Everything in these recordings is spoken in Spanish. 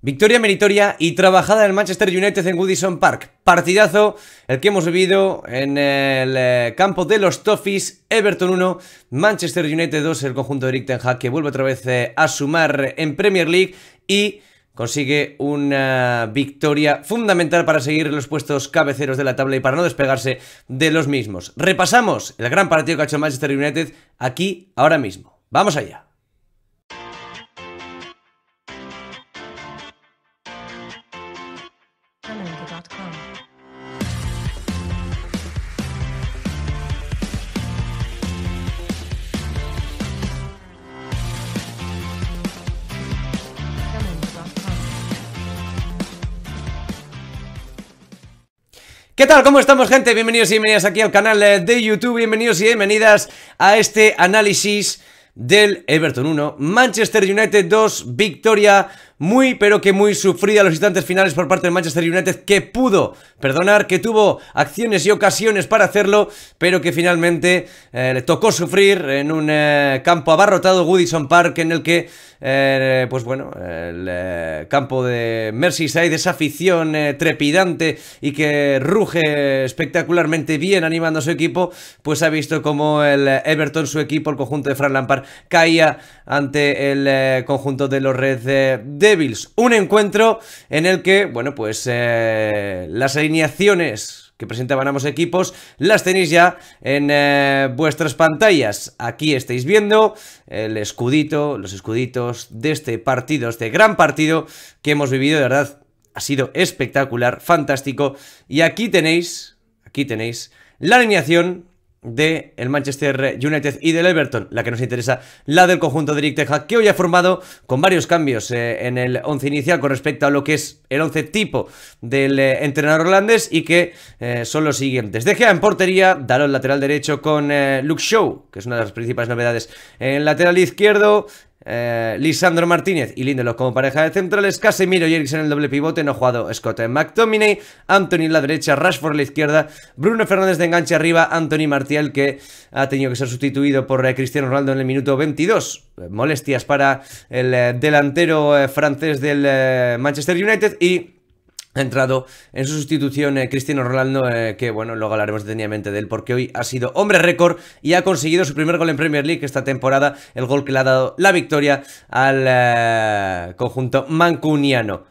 Victoria meritoria y trabajada del Manchester United en Woodison Park. Partidazo el que hemos vivido en el eh, campo de los Toffees. Everton 1, Manchester United 2, el conjunto de Rick Ten Hag que vuelve otra vez eh, a sumar en Premier League y consigue una victoria fundamental para seguir los puestos cabeceros de la tabla y para no despegarse de los mismos. Repasamos el gran partido que ha hecho Manchester United aquí ahora mismo. Vamos allá. ¿Qué tal? ¿Cómo estamos gente? Bienvenidos y bienvenidas aquí al canal eh, de YouTube, bienvenidos y bienvenidas a este análisis del Everton 1, Manchester United 2, victoria muy pero que muy sufrida los instantes finales por parte del Manchester United que pudo perdonar, que tuvo acciones y ocasiones para hacerlo, pero que finalmente eh, le tocó sufrir en un eh, campo abarrotado, Woodison Park, en el que, eh, pues bueno, el campo de Merseyside, esa afición trepidante y que ruge espectacularmente bien animando a su equipo, pues ha visto como el Everton, su equipo, el conjunto de Frank Lampard, caía ante el conjunto de los Reds de un encuentro en el que, bueno, pues eh, las alineaciones que presentaban ambos equipos, las tenéis ya en eh, vuestras pantallas. Aquí estáis viendo el escudito, los escuditos de este partido, este gran partido que hemos vivido, de verdad, ha sido espectacular, fantástico. Y aquí tenéis, aquí tenéis la alineación de el Manchester United y del Everton, la que nos interesa, la del conjunto de Teja que hoy ha formado con varios cambios eh, en el once inicial con respecto a lo que es el once tipo del eh, entrenador holandés y que eh, son los siguientes. De Gea en portería, el lateral derecho con Luke Show, que es una de las principales novedades en lateral izquierdo, eh, Lisandro Martínez y Lindelof como pareja de centrales, Casemiro y Eriksen en el doble pivote, no jugado Scott mctominy Anthony en la derecha, Rashford en la izquierda, Bruno Fernández de enganche arriba, Anthony Martial que ha tenido que ser sustituido por eh, Cristiano Ronaldo en el minuto 22, molestias para el eh, delantero francés del Manchester United y ha entrado en su sustitución eh, Cristiano Ronaldo, eh, que bueno, luego hablaremos detenidamente de él, porque hoy ha sido hombre récord y ha conseguido su primer gol en Premier League esta temporada, el gol que le ha dado la victoria al eh, conjunto mancuniano.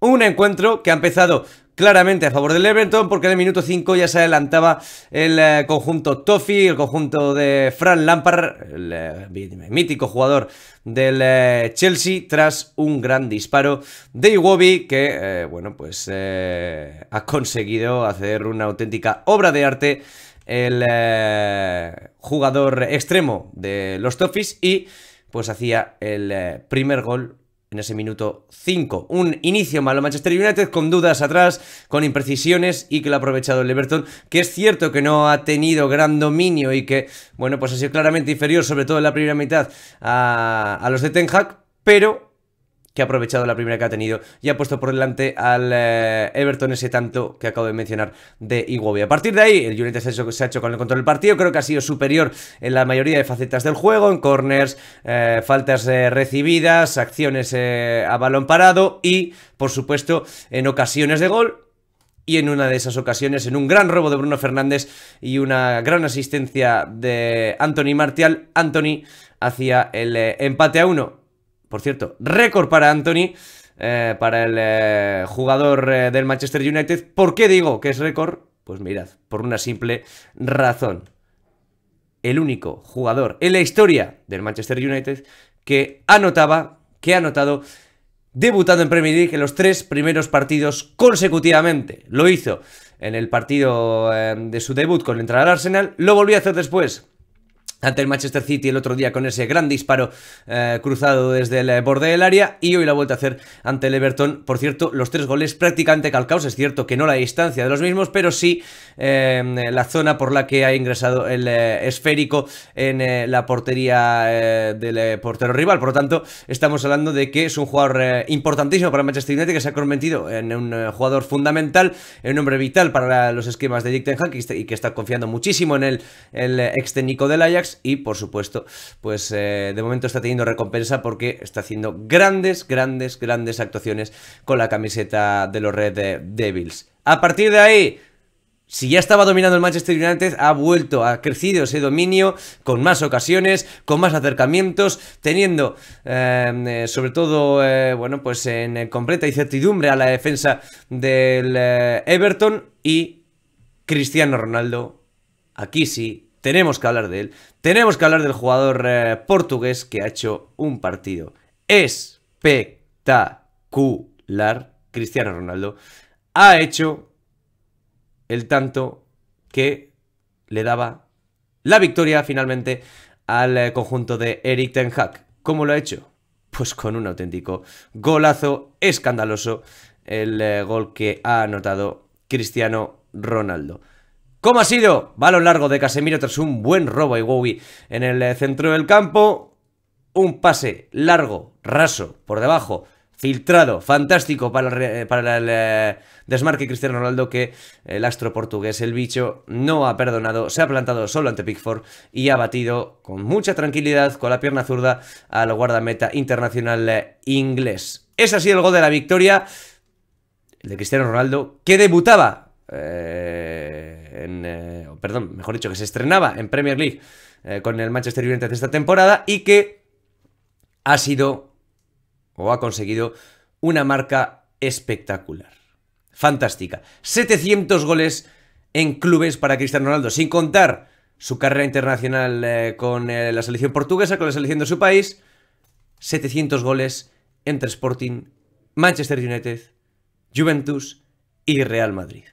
Un encuentro que ha empezado claramente a favor del Everton porque en el minuto 5 ya se adelantaba el eh, conjunto Toffee, el conjunto de Fran Lampard, el eh, mítico jugador del eh, Chelsea tras un gran disparo de Iwobi que, bueno, pues ha conseguido hacer una auténtica obra de arte el jugador extremo de los Toffees y pues hacía el primer gol en ese minuto 5. Un inicio malo Manchester United con dudas atrás, con imprecisiones y que lo ha aprovechado el Everton, que es cierto que no ha tenido gran dominio y que, bueno, pues ha sido claramente inferior, sobre todo en la primera mitad, a, a los de Ten Hag, pero que ha aprovechado la primera que ha tenido y ha puesto por delante al eh, Everton ese tanto que acabo de mencionar de Iwobi. A partir de ahí, el United se ha, hecho, se ha hecho con el control del partido, creo que ha sido superior en la mayoría de facetas del juego, en corners, eh, faltas eh, recibidas, acciones a balón parado y, por supuesto, en ocasiones de gol, y en una de esas ocasiones, en un gran robo de Bruno Fernández y una gran asistencia de Anthony Martial, Anthony hacía el empate a uno. Por cierto, récord para Anthony, eh, para el eh, jugador eh, del Manchester United. ¿Por qué digo que es récord? Pues mirad, por una simple razón. El único jugador en la historia del Manchester United que anotaba, que ha anotado, debutando en Premier League en los tres primeros partidos consecutivamente. Lo hizo en el partido de su debut con entrar al Arsenal, lo volvió a hacer después ante el Manchester City el otro día con ese gran disparo eh, cruzado desde el eh, borde del área y hoy la vuelta a hacer ante el Everton. Por cierto, los tres goles prácticamente calcaos, es cierto que no la distancia de los mismos, pero sí eh, la zona por la que ha ingresado el esférico en la portería del portero rival. Por lo tanto, estamos hablando de que es un jugador importantísimo para el Manchester United que se ha convertido en un jugador fundamental, en un hombre vital para los esquemas de Dick Ten y que está confiando muchísimo en el, el ex técnico del Ajax y por supuesto, pues eh, de momento está teniendo recompensa porque está haciendo grandes, grandes, grandes actuaciones con la camiseta de los Red Devils. A partir de ahí, si ya estaba dominando el Manchester United, ha vuelto, ha crecido ese dominio con más ocasiones, con más acercamientos, teniendo eh, eh, sobre todo, bueno, pues en completa incertidumbre a la defensa del Everton y Cristiano Ronaldo, aquí sí, tenemos que hablar de él, tenemos que hablar del jugador eh, portugués que ha hecho un partido espectacular. Cristiano Ronaldo ha hecho el tanto que le daba la victoria finalmente al eh, conjunto de Eric Ten Hag. ¿Cómo lo ha hecho? Pues con un auténtico golazo escandaloso el eh, gol que ha anotado Cristiano Ronaldo. ¿Cómo ha sido? Balón largo de Casemiro tras un buen robo a Iwobi en el eh, centro del campo. Un pase largo, raso, por debajo, filtrado, fantástico para el, eh, eh, desmarque Cristiano Ronaldo que el astro portugués, el bicho, no ha perdonado, se ha plantado solo ante Pickford y ha batido con mucha tranquilidad con la pierna zurda al guardameta internacional inglés. inglés. ha sido el gol de la victoria de Cristiano Ronaldo que debutaba eh, en, eh, perdón, mejor dicho, que se estrenaba en Premier League eh, con el Manchester United esta temporada y que ha sido o ha conseguido una marca espectacular, fantástica. 700 goles en clubes para Cristiano Ronaldo, sin contar su carrera internacional con la selección portuguesa, con la selección de su país. 700 goles entre Sporting, Manchester United, Juventus y Real Madrid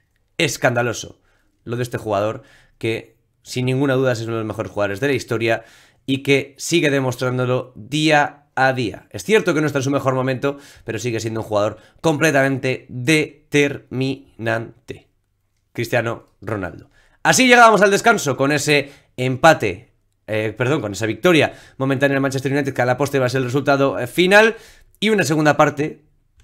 escandaloso lo de este jugador que sin ninguna duda es uno de los mejores jugadores de la historia y que sigue demostrándolo día a día. Es cierto que no está en su mejor momento, pero sigue siendo un jugador completamente determinante. Cristiano Ronaldo. Así llegábamos al descanso con ese empate, eh, perdón, con esa victoria momentánea del Manchester United que a la poste va a ser el resultado eh, final y una segunda parte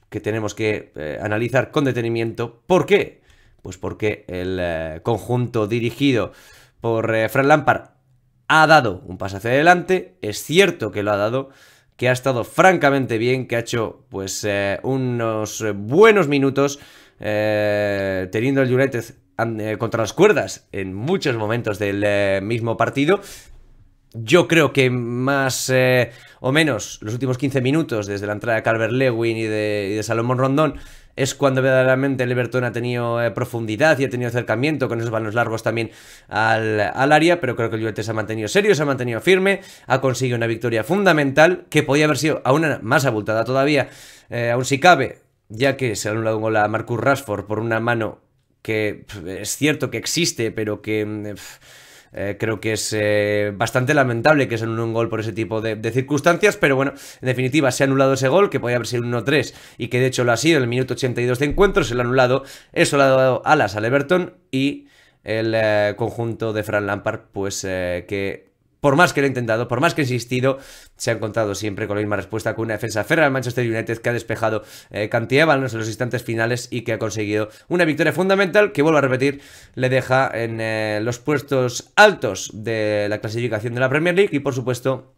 que tenemos que eh, analizar con detenimiento. ¿Por qué? Pues porque el eh, conjunto dirigido por Frank eh, Fran Lampard ha dado un paso hacia adelante, es cierto que lo ha dado, que ha estado francamente bien, que ha hecho pues eh, unos buenos minutos teniendo el United contra las cuerdas en muchos momentos del mismo partido. Yo creo que más o menos los últimos 15 minutos desde la entrada de Calvert Lewin y de, y de Salomón Rondón es cuando verdaderamente el Everton ha tenido eh, profundidad y ha tenido acercamiento con esos balones largos también al, área, pero creo que el Juventus se ha mantenido serio, se ha mantenido firme, ha conseguido una victoria fundamental que podía haber sido aún más abultada todavía, eh, aún si cabe, ya que se ha anulado un gol a Marcus Rashford por una mano que es cierto que existe, pero que... Mm, eh, creo que es eh, bastante lamentable que se anule un gol por ese tipo de, circunstancias, pero bueno, en definitiva se ha anulado ese gol, que podía haber sido 1-3 y que de hecho lo ha sido en el minuto 82 de encuentro, se lo ha anulado, eso le ha dado alas al Everton y el eh, conjunto de Fran Lampard, pues que por más que lo he intentado, por más que he insistido, se ha encontrado siempre con la misma respuesta con una defensa férrea del Manchester United que ha despejado cantidad eh, de balones en los instantes finales y que ha conseguido una victoria fundamental que, vuelvo a repetir, le deja en eh, los puestos altos de la clasificación de la Premier League y, por supuesto,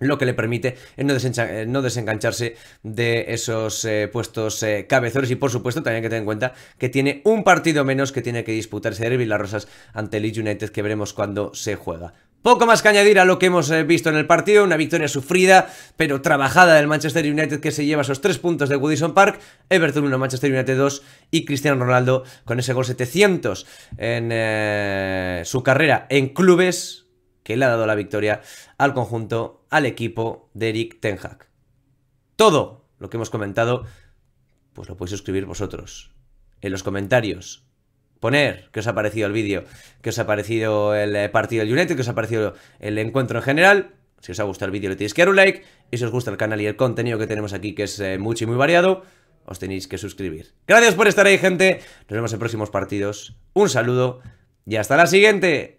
lo que le permite eh, no, eh, no desengancharse de esos eh, puestos cabezones y por supuesto también hay que tener en cuenta que tiene un partido menos que tiene que disputarse ese derby las rosas ante Leeds United que veremos cuando se juega. Poco más que añadir a lo que hemos visto en el partido, una victoria sufrida pero trabajada del Manchester United que se lleva esos tres puntos de Woodison Park, Everton 1, Manchester United 2 y Cristiano Ronaldo con ese gol 700 en su carrera en clubes que le ha dado la victoria al conjunto, al equipo de Eric Ten Hag. Todo lo que hemos comentado, pues lo podéis suscribir vosotros en los comentarios. Poner qué os ha parecido el vídeo, que os ha parecido el eh, partido del United, que os ha parecido el encuentro en general. Si os ha gustado el vídeo le tenéis que dar un like y si os gusta el canal y el contenido que tenemos aquí que es muy eh, mucho y muy variado, os tenéis que suscribir. Gracias por estar ahí gente, nos vemos en próximos partidos, un saludo y hasta la siguiente.